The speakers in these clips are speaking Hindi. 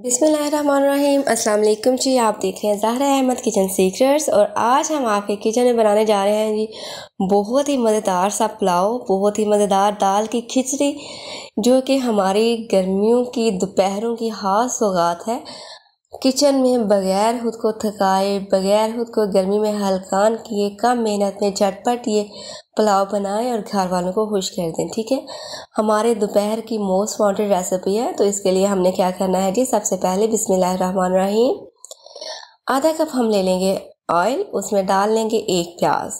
बिसमीम अल्लाम जी आप देख रहे हैं ज़ाहरा अहमद किचन सीक्रेट्स और आज हम आपके किचन में बनाने जा रहे हैं जी बहुत ही मज़ेदार सा पुलाव बहुत ही मज़ेदार दाल की खिचड़ी जो कि हमारी गर्मियों की दोपहरों की खास सौगात है किचन में बगैर खुद को थकाए बगैर खुद को गर्मी में हलकान किए कम मेहनत में झटपट ये पुलाव बनाएं और घर वालों को खुश कर दें ठीक है हमारे दोपहर की मोस्ट वांटेड रेसिपी है तो इसके लिए हमने क्या करना है जी सबसे पहले बिसमीम आधा कप हम ले लेंगे ऑयल उसमें डाल लेंगे एक प्याज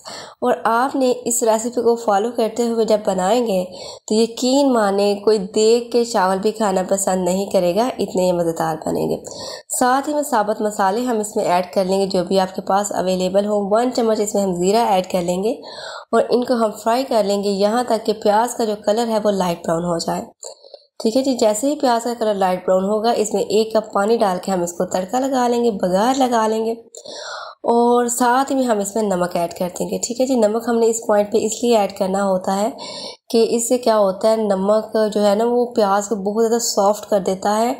और आपने इस रेसिपी को फॉलो करते हुए जब बनाएंगे तो यकीन माने कोई देख के चावल भी खाना पसंद नहीं करेगा इतने ये मज़ेदार बनेंगे साथ ही में साबुत मसाले हम इसमें ऐड कर लेंगे जो भी आपके पास अवेलेबल हो वन चम्मच इसमें हम ज़ीरा ऐड कर लेंगे और इनको हम फ्राई कर लेंगे यहाँ तक कि प्याज का जो कलर है वो लाइट ब्राउन हो जाए ठीक है जी जैसे ही प्याज का कलर लाइट ब्राउन होगा इसमें एक कप पानी डाल के हम इसको तड़का लगा लेंगे बघार लगा लेंगे और साथ में हम इसमें नमक ऐड कर देंगे ठीक है जी नमक हमने इस पॉइंट पे इसलिए ऐड करना होता है कि इससे क्या होता है नमक जो है ना वो प्याज को बहुत ज़्यादा सॉफ्ट कर देता है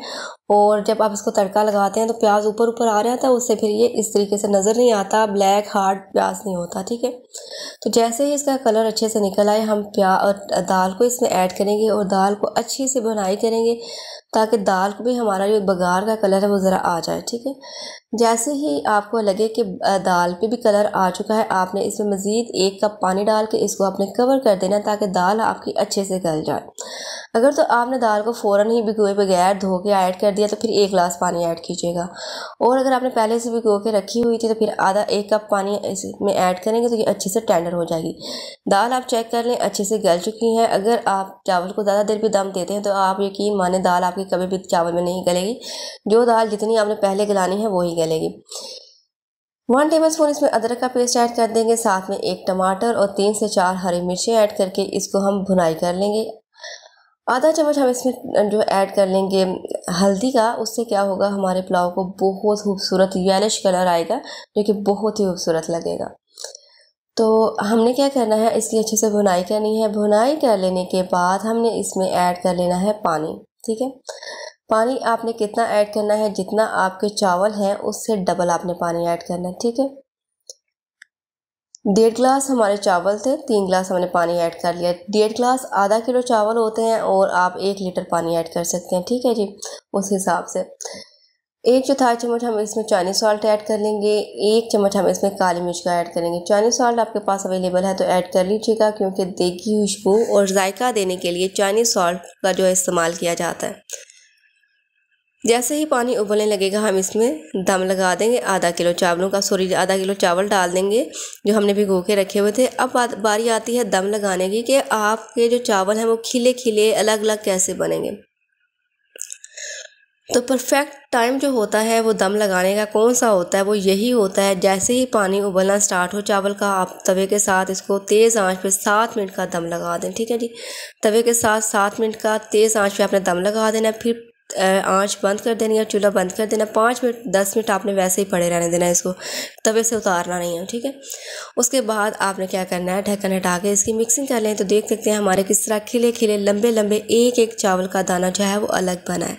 और जब आप इसको तड़का लगाते हैं तो प्याज ऊपर ऊपर आ रहा था उससे फिर ये इस तरीके से नज़र नहीं आता ब्लैक हार्ड प्याज नहीं होता ठीक है तो जैसे ही इसका कलर अच्छे से निकल आए हम प्या और दाल को इसमें ऐड करेंगे और दाल को अच्छे से बनाई करेंगे ताकि दाल को भी हमारा जो बघार का कलर है वो ज़रा आ जाए ठीक है जैसे ही आपको लगे कि दाल पे भी कलर आ चुका है आपने इसमें मज़ीद एक कप पानी डाल के इसको आपने कवर कर देना ताकि दाल आपकी अच्छे से गल जाए अगर तो आपने दाल को फ़ौरन ही भिगोए बगैर धो के ऐड कर दिया तो फिर एक गिलास पानी ऐड कीजिएगा और अगर आपने पहले से भिगो के रखी हुई थी तो फिर आधा एक कप पानी इसमें ऐड करेंगे तो ये अच्छे से टेंडर हो जाएगी दाल आप चेक कर लें अच्छे से गल चुकी है अगर आप चावल को ज़्यादा देर भी दम देते हैं तो आप यकीन माने दाल आपकी कभी भी चावल में नहीं गलेगी जो दाल जितनी आपने पहले गलानी है वही गलेगी वन टेबलस्पून इसमें अदरक का पेस्ट ऐड कर देंगे साथ में एक टमाटर और तीन से चार हरी मिर्चें ऐड करके इसको हम भुनाई कर लेंगे आधा चम्मच हम इसमें जो ऐड कर लेंगे हल्दी का उससे क्या होगा हमारे पुलाव को बहुत खूबसूरत येलिश कलर आएगा जो कि बहुत ही खूबसूरत लगेगा तो हमने क्या करना है इसकी अच्छे से भुनाई करनी है भुनाई कर लेने के बाद हमने इसमें ऐड कर लेना है पानी ठीक है पानी आपने कितना ऐड करना है जितना आपके चावल हैं उससे डबल आपने पानी ऐड करना है ठीक है डेढ़ गिलास हमारे चावल थे तीन गिलास हमने पानी ऐड कर लिया डेढ़ गिलास आधा किलो चावल होते हैं और आप एक लीटर पानी ऐड कर सकते हैं ठीक है जी उस हिसाब से एक चौथाई चम्मच हम इसमें चाइनीज सॉल्ट ऐड कर लेंगे एक चम्मच हम इसमें काली मिर्च का ऐड करेंगे चाइनीज सॉल्ट आपके पास अवेलेबल है तो ऐड कर लीजिएगा क्योंकि देगी खुशबू और जायका देने के लिए चाइनीज सॉल्ट का जो है इस्तेमाल किया जाता है जैसे ही पानी उबलने लगेगा हम इसमें दम लगा देंगे आधा किलो चावलों का सॉरी आधा किलो चावल डाल देंगे जो हमने भिगो के रखे हुए थे अब बारी आती है दम लगाने की कि आपके जो चावल हैं वो खिले खिले अलग अलग कैसे बनेंगे तो परफेक्ट टाइम जो होता है वो दम लगाने का कौन सा होता है वो यही होता है जैसे ही पानी उबलना स्टार्ट हो चावल का आप तवे के साथ इसको तेज़ आंच पे सात मिनट का दम लगा दें ठीक है जी तवे के साथ सात मिनट का तेज़ आंच पे आपने दम लगा देना फिर आँच बंद कर देनी है चूल्हा बंद कर देना पाँच मिनट दस मिनट आपने वैसे ही पड़े रहने देना है इसको तवे से उतारना नहीं है ठीक है उसके बाद आपने क्या करना है ढक्कन हटा के इसकी मिक्सिंग कर लें तो देख सकते हैं हमारे किस तरह खिले खिले लंबे लंबे एक एक चावल का दाना जो है वो अलग बना है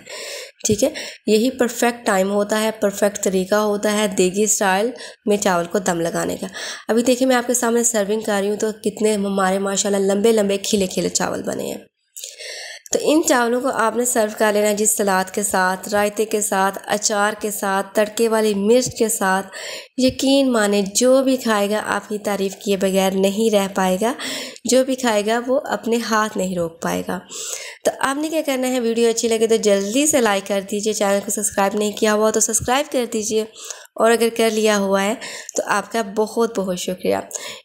ठीक है यही परफेक्ट टाइम होता है परफेक्ट तरीका होता है देगी स्टाइल में चावल को दम लगाने का अभी देखिए मैं आपके सामने सर्विंग कर रही हूँ तो कितने हमारे माशाल्लाह लंबे लंबे खिले खिले चावल बने हैं तो इन चावलों को आपने सर्व कर लेना है जिस सलाद के साथ रायते के साथ अचार के साथ तड़के वाली मिर्च के साथ यकीन माने जो भी खाएगा आपकी तारीफ़ किए बगैर नहीं रह पाएगा जो भी खाएगा वो अपने हाथ नहीं रोक पाएगा तो आपने क्या करना है वीडियो अच्छी लगे तो जल्दी से लाइक कर दीजिए चैनल को सब्सक्राइब नहीं किया हुआ तो सब्सक्राइब कर दीजिए और अगर कर लिया हुआ है तो आपका बहुत बहुत शुक्रिया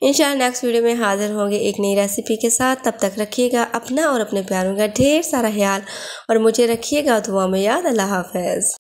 इन नेक्स्ट वीडियो में हाजिर होंगे एक नई रेसिपी के साथ तब तक रखिएगा अपना और अपने प्यारों का ढेर सारा ख्याल और मुझे रखिएगा दुआ में याद अल्लाह हाफ